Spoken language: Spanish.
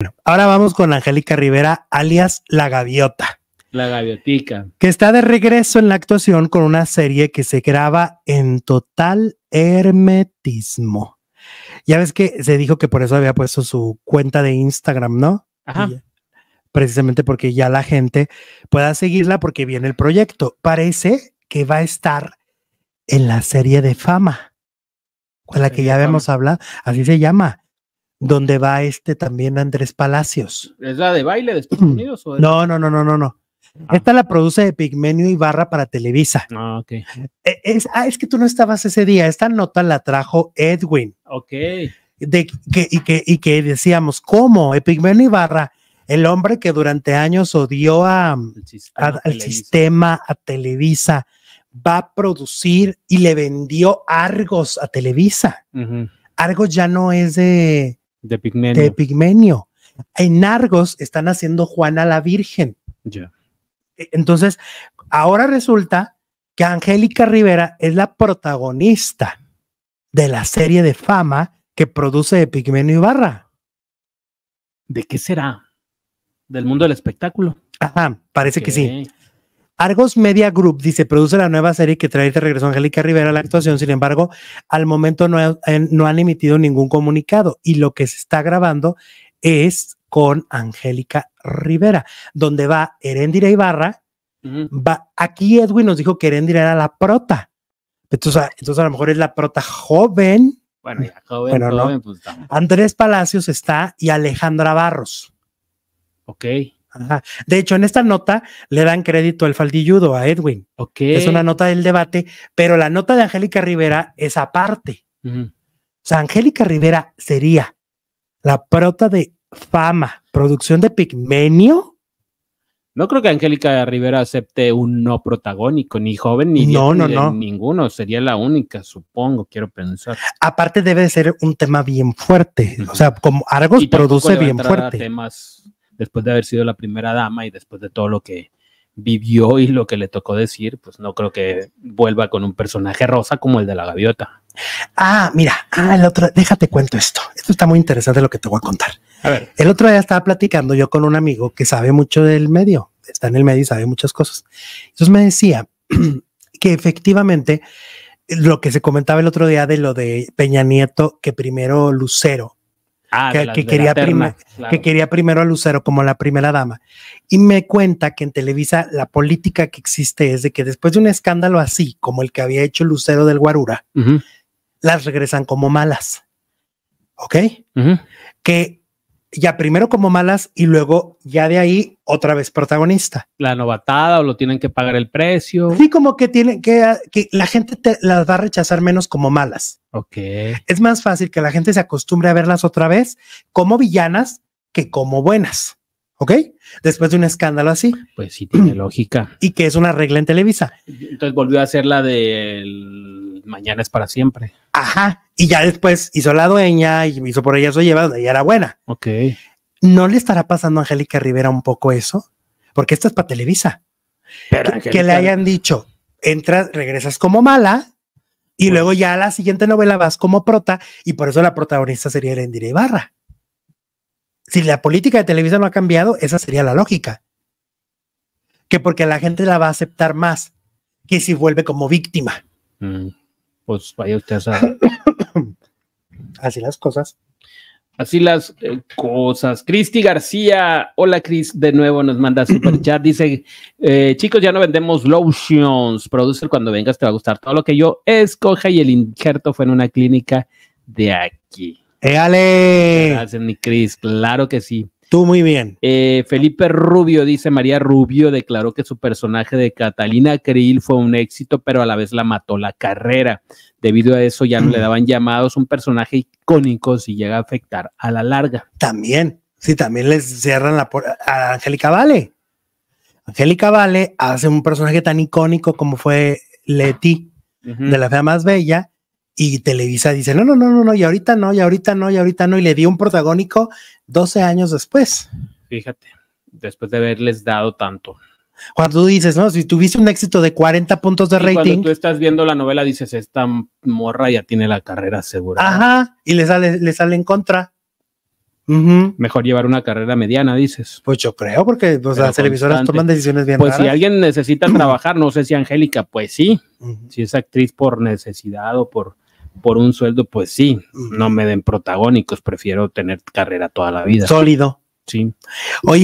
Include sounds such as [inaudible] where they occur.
Bueno, ahora vamos con Angélica Rivera, alias La Gaviota. La Gaviotica. Que está de regreso en la actuación con una serie que se graba en total hermetismo. Ya ves que se dijo que por eso había puesto su cuenta de Instagram, ¿no? Ajá. precisamente porque ya la gente pueda seguirla porque viene el proyecto. Parece que va a estar en la serie de fama, con la que ya habíamos hablado, así se llama, donde va este también Andrés Palacios. ¿Es la de baile de Estados Unidos? No, no, no, no, no, no. Ah. Esta la produce de Pigmenio Ibarra para Televisa. Ah, ok. E, es, ah, es que tú no estabas ese día. Esta nota la trajo Edwin. Ok. De, que, y, que, y que decíamos, ¿cómo? Epigmenio Ibarra, el hombre que durante años odió a, al sistema, a Televisa, va a producir y le vendió Argos a Televisa. Argos ya no es de, de Pigmenio. De Pigmenio. En Argos están haciendo Juana la Virgen. Ya. E, entonces, ahora resulta que Angélica Rivera es la protagonista de la serie de fama que produce Epigmenio Ibarra. ¿De qué será? ¿Del mundo del espectáculo? Ajá, parece que sí. Argos Media Group dice, produce la nueva serie que trae de regreso Angélica Rivera a la actuación, sin embargo, al momento no, eh, han emitido ningún comunicado y lo que se está grabando es con Angélica Rivera, donde va Herendira Ibarra, va, aquí Edwin nos dijo que Herendira era la prota, entonces, a lo mejor es la prota joven. Bueno, joven, joven pues, Andrés Palacios está y Alejandra Barros. Ok. De hecho, en esta nota le dan crédito al faldilludo, a Edwin. Okay. Es una nota del debate, pero la nota de Angélica Rivera es aparte. O sea, Angélica Rivera sería la prota de fama, producción de Pigmenio. No creo que Angélica Rivera acepte un no protagónico, ni joven, ni, ninguno. Sería la única, supongo, quiero pensar. Aparte debe ser un tema bien fuerte. O sea, como Argos produce bien fuerte. temas después de haber sido la primera dama y después de todo lo que vivió y lo que le tocó decir, pues no creo que vuelva con un personaje rosa como el de la gaviota. Ah, mira, ah, el otro, déjate cuento esto. Esto está muy interesante lo que te voy a contar. A ver. El otro día estaba platicando yo con un amigo que sabe mucho del medio, está en el medio y sabe muchas cosas. Entonces me decía [clears throat] que efectivamente lo que se comentaba el otro día de lo de Peña Nieto, que primero Lucero Ah, que, quería primero a Lucero como la primera dama. Y me cuenta que en Televisa la política que existe es de que después de un escándalo así, como el que había hecho Lucero del Guarura, las regresan como malas. ¿Ok? Que ya primero como malas y luego ya de ahí otra vez protagonista. La novatada o lo tienen que pagar el precio. Sí, como que tienen que, la gente las va a rechazar menos como malas. Ok. Es más fácil que la gente se acostumbre a verlas otra vez como villanas que como buenas. ¿Ok? Después de un escándalo así. Pues sí, tiene [clears throat] lógica. Y que es una regla en Televisa. Entonces volvió a ser la del mañana es para siempre. Ajá. Y ya después hizo la dueña y hizo por ella su llevado y era buena. Ok. ¿No le estará pasando a Angélica Rivera un poco eso? Porque esto es para Televisa. Pero que, le hayan dicho, entras, regresas como mala y pues luego ya a la siguiente novela vas como prota y por eso la protagonista sería Erendira Ibarra. Si la política de Televisa no ha cambiado, esa sería la lógica. Que porque la gente la va a aceptar más que si vuelve como víctima. Mm pues vaya usted a [coughs] Así las cosas. Así las eh, cosas. Cristi García, hola Cris, de nuevo nos manda [coughs] super chat. Dice, eh, chicos, ya no vendemos lotions. Producer, cuando vengas te va a gustar todo lo que yo escoja y el injerto fue en una clínica de aquí. ¡Éale! Gracias, mi Cris, claro que sí. Tú muy bien. Eh, Felipe Rubio dice, María Rubio declaró que su personaje de Catalina Creel fue un éxito, pero a la vez la mató la carrera. Debido a eso ya no le daban llamados, un personaje icónico si llega a afectar a la larga. También, sí, también les cierran la puerta a Angélica Vale. Angélica Vale hace un personaje tan icónico como fue Leti de la fea más bella y Televisa dice, no, no, no, no, no, y ahorita no, y ahorita no, y ahorita no, y le dio un protagónico 12 años después. Fíjate, después de haberles dado tanto. Cuando tú dices, ¿no? Si tuviste un éxito de 40 puntos de rating. Cuando tú estás viendo la novela, dices, esta morra ya tiene la carrera segura. Ajá, y le sale, le sale en contra. Mejor llevar una carrera mediana, dices. Pues yo creo, porque las televisoras toman decisiones bien. Pues si alguien necesita trabajar, no sé si Angélica, pues sí. Si es actriz por necesidad o por por un sueldo, pues sí, no me den protagónicos, prefiero tener carrera toda la vida. Sólido. Sí. Oye.